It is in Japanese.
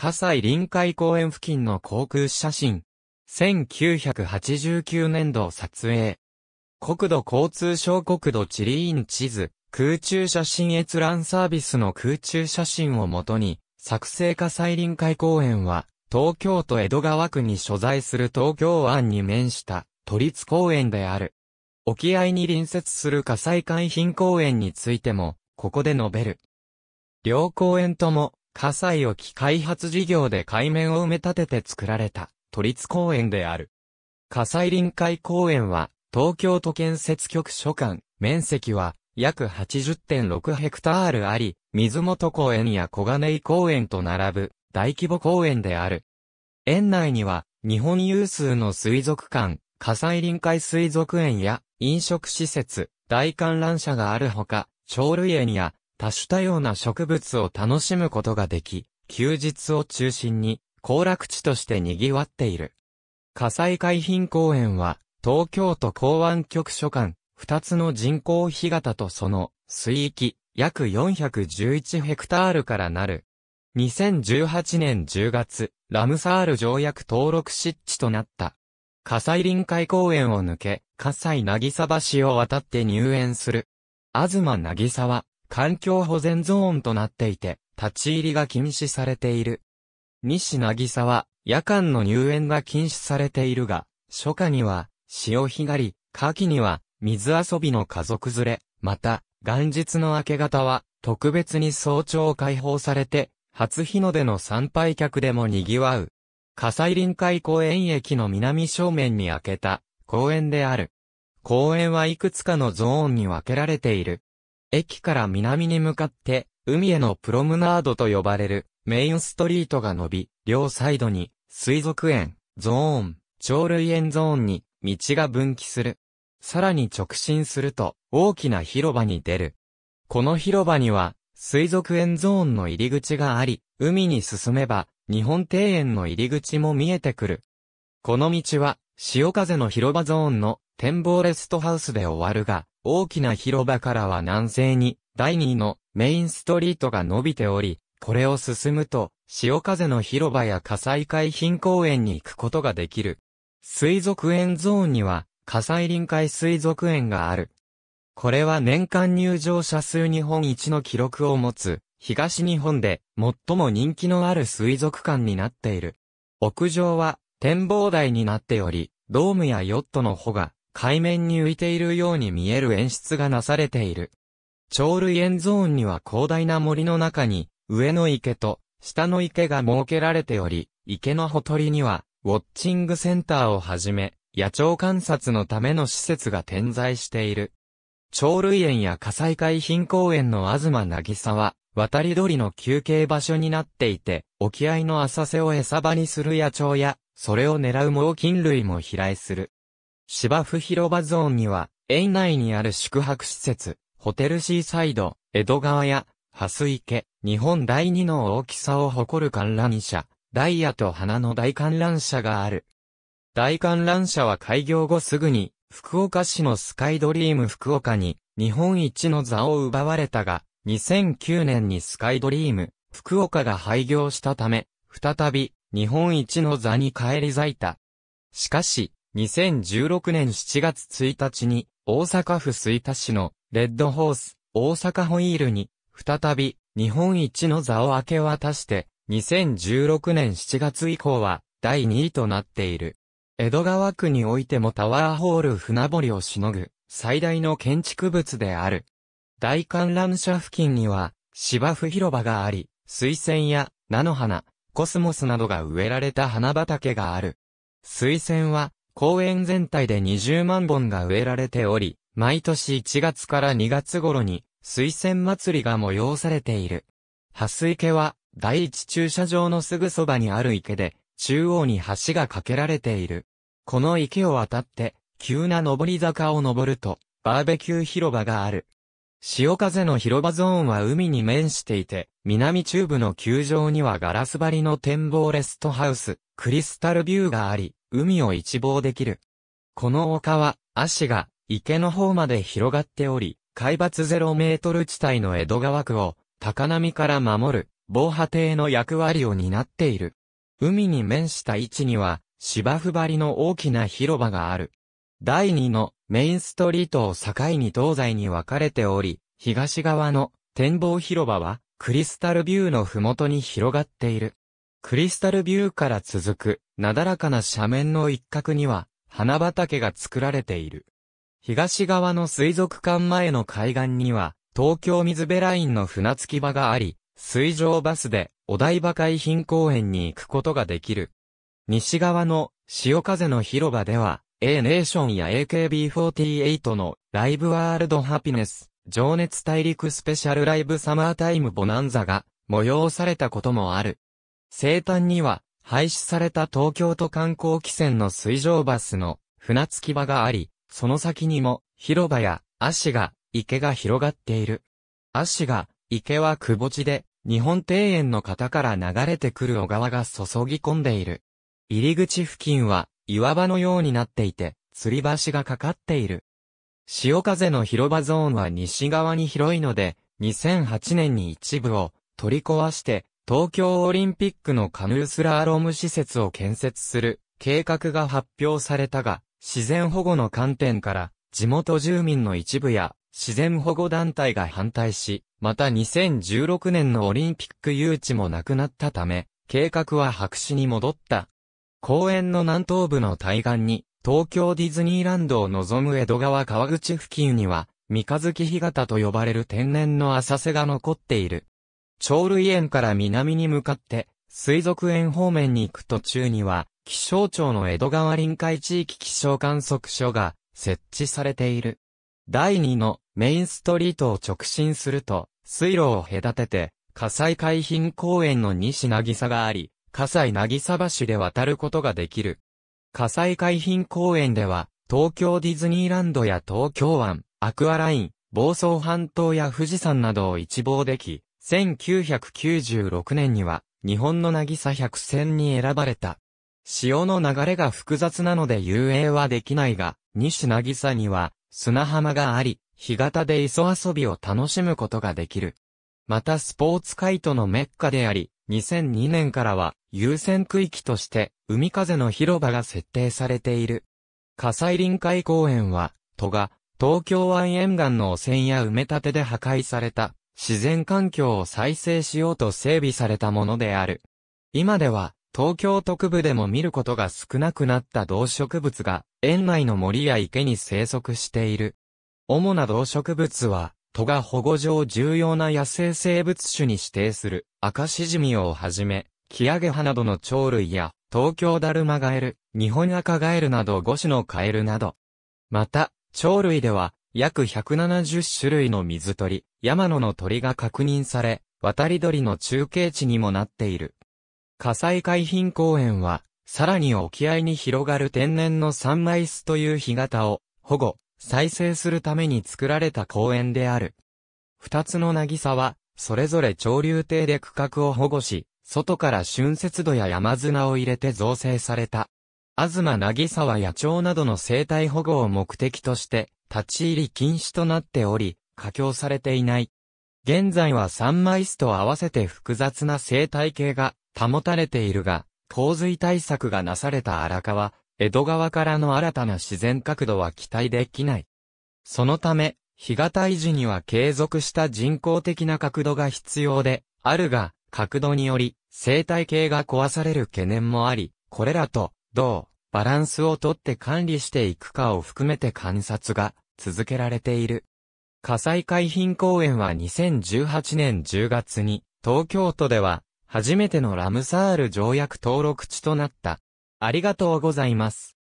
葛西臨海公園付近の航空写真。1989年度撮影。国土交通省国土地理院地図、空中写真閲覧サービスの空中写真をもとに、作成火災臨海公園は、東京都江戸川区に所在する東京湾に面した都立公園である。沖合に隣接する火災海浜公園についても、ここで述べる。両公園とも、災を沖開発事業で海面を埋め立てて作られた都立公園である。火災臨海公園は東京都建設局所管、面積は約80.6ヘクタールあり、水元公園や小金井公園と並ぶ大規模公園である。園内には日本有数の水族館、火災臨海水族園や飲食施設、大観覧車があるほか、鳥類園や多種多様な植物を楽しむことができ、休日を中心に、行楽地として賑わっている。火災海浜公園は、東京都港湾局所管、二つの人工干潟とその水域、約411ヘクタールからなる。2018年10月、ラムサール条約登録湿地となった。火災臨海公園を抜け、火災渚橋を渡って入園する。東渚は、環境保全ゾーンとなっていて、立ち入りが禁止されている。西渚は、夜間の入園が禁止されているが、初夏には、潮干狩り、夏季には、水遊びの家族連れ、また、元日の明け方は、特別に早朝解放されて、初日の出の参拝客でも賑わう。火災臨海公園駅の南正面に開けた公園である。公園はいくつかのゾーンに分けられている。駅から南に向かって、海へのプロムナードと呼ばれる、メインストリートが伸び、両サイドに、水族園、ゾーン、鳥類園ゾーンに、道が分岐する。さらに直進すると、大きな広場に出る。この広場には、水族園ゾーンの入り口があり、海に進めば、日本庭園の入り口も見えてくる。この道は、潮風の広場ゾーンの展望レストハウスで終わるが、大きな広場からは南西に、第2のメインストリートが伸びており、これを進むと、潮風の広場や火災海浜公園に行くことができる。水族園ゾーンには、火災臨海水族園がある。これは年間入場者数日本一の記録を持つ、東日本で最も人気のある水族館になっている。屋上は展望台になっており、ドームやヨットの帆が海面に浮いているように見える演出がなされている。鳥類園ゾーンには広大な森の中に、上の池と、下の池が設けられており、池のほとりには、ウォッチングセンターをはじめ、野鳥観察のための施設が点在している。鳥類園や火災海浜公園の東なぎさは、渡り鳥の休憩場所になっていて、沖合の浅瀬を餌場にする野鳥や、それを狙う猛禽類も飛来する。芝生広場ゾーンには、園内にある宿泊施設、ホテルシーサイド、江戸川や、蓮池、日本第二の大きさを誇る観覧車、ダイヤと花の大観覧車がある。大観覧車は開業後すぐに、福岡市のスカイドリーム福岡に、日本一の座を奪われたが、2009年にスカイドリーム、福岡が廃業したため、再び、日本一の座に返り咲いた。しかし、2016年7月1日に、大阪府吹田市のレッドホース、大阪ホイールに、再び、日本一の座を明け渡して、2016年7月以降は、第2位となっている。江戸川区においてもタワーホール船堀をしのぐ、最大の建築物である。大観覧車付近には、芝生広場があり、水仙や菜の花、コスモスなどが植えられた花畑がある。水仙は、公園全体で20万本が植えられており、毎年1月から2月頃に水仙祭りが催されている。蓮池は第一駐車場のすぐそばにある池で、中央に橋が架けられている。この池を渡って、急な上り坂を登ると、バーベキュー広場がある。潮風の広場ゾーンは海に面していて、南中部の球場にはガラス張りの展望レストハウス、クリスタルビューがあり、海を一望できる。この丘は、足が池の方まで広がっており、海抜ゼロメートル地帯の江戸川区を高波から守る防波堤の役割を担っている。海に面した位置には芝生張りの大きな広場がある。第二のメインストリートを境に東西に分かれており、東側の展望広場はクリスタルビューの麓に広がっている。クリスタルビューから続くなだらかな斜面の一角には、花畑が作られている。東側の水族館前の海岸には、東京水辺ラインの船着き場があり、水上バスでお台場海浜公園に行くことができる。西側の潮風の広場では、A ネーションや AKB48 のライブワールドハピネス、情熱大陸スペシャルライブサマータイムボナンザが催されたこともある。生誕には廃止された東京都観光汽船の水上バスの船着き場があり、その先にも広場や足が池が広がっている。足が池はくぼ地で、日本庭園の方から流れてくる小川が注ぎ込んでいる。入り口付近は岩場のようになっていて、吊り橋がかかっている。潮風の広場ゾーンは西側に広いので、2008年に一部を取り壊して東京オリンピックのカヌースラーロム施設を建設する計画が発表されたが、自然保護の観点から地元住民の一部や自然保護団体が反対し、また2016年のオリンピック誘致もなくなったため、計画は白紙に戻った。公園の南東部の対岸に、東京ディズニーランドを望む江戸川川口付近には、三日月干潟と呼ばれる天然の浅瀬が残っている。鳥類園から南に向かって、水族園方面に行く途中には、気象庁の江戸川臨海地域気象観測所が設置されている。第2のメインストリートを直進すると、水路を隔てて、火災海浜公園の西渚があり、火災渚橋で渡ることができる。火災海浜公園では、東京ディズニーランドや東京湾、アクアライン、房総半島や富士山などを一望でき、1996年には、日本の渚百選に選ばれた。潮の流れが複雑なので遊泳はできないが、西渚には砂浜があり、干潟で磯遊びを楽しむことができる。またスポーツカイトのメッカであり、2002年からは優先区域として海風の広場が設定されている。火災臨海公園は、都が東京湾沿岸の汚染や埋め立てで破壊された自然環境を再生しようと整備されたものである。今では、東京特部でも見ることが少なくなった動植物が、園内の森や池に生息している。主な動植物は、都が保護上重要な野生生物種に指定する、アカシジミをはじめ、キアゲハなどの鳥類や、東京ダルマガエル、日本アカガエルなど5種のカエルなど。また、鳥類では、約170種類の水鳥、山野の鳥が確認され、渡り鳥の中継地にもなっている。火災海浜公園は、さらに沖合に広がる天然のサンマイスという干潟を保護、再生するために作られた公園である。二つの渚は、それぞれ潮流堤で区画を保護し、外から春節度や山砂を入れて造成された。東渚は野鳥などの生態保護を目的として、立ち入り禁止となっており、架橋されていない。現在は三枚巣と合わせて複雑な生態系が保たれているが、洪水対策がなされた荒川、江戸川からの新たな自然角度は期待できない。そのため、日が退持には継続した人工的な角度が必要で、あるが、角度により、生態系が壊される懸念もあり、これらと、同、バランスをとって管理していくかを含めて観察が続けられている。火災海浜公園は2018年10月に東京都では初めてのラムサール条約登録地となった。ありがとうございます。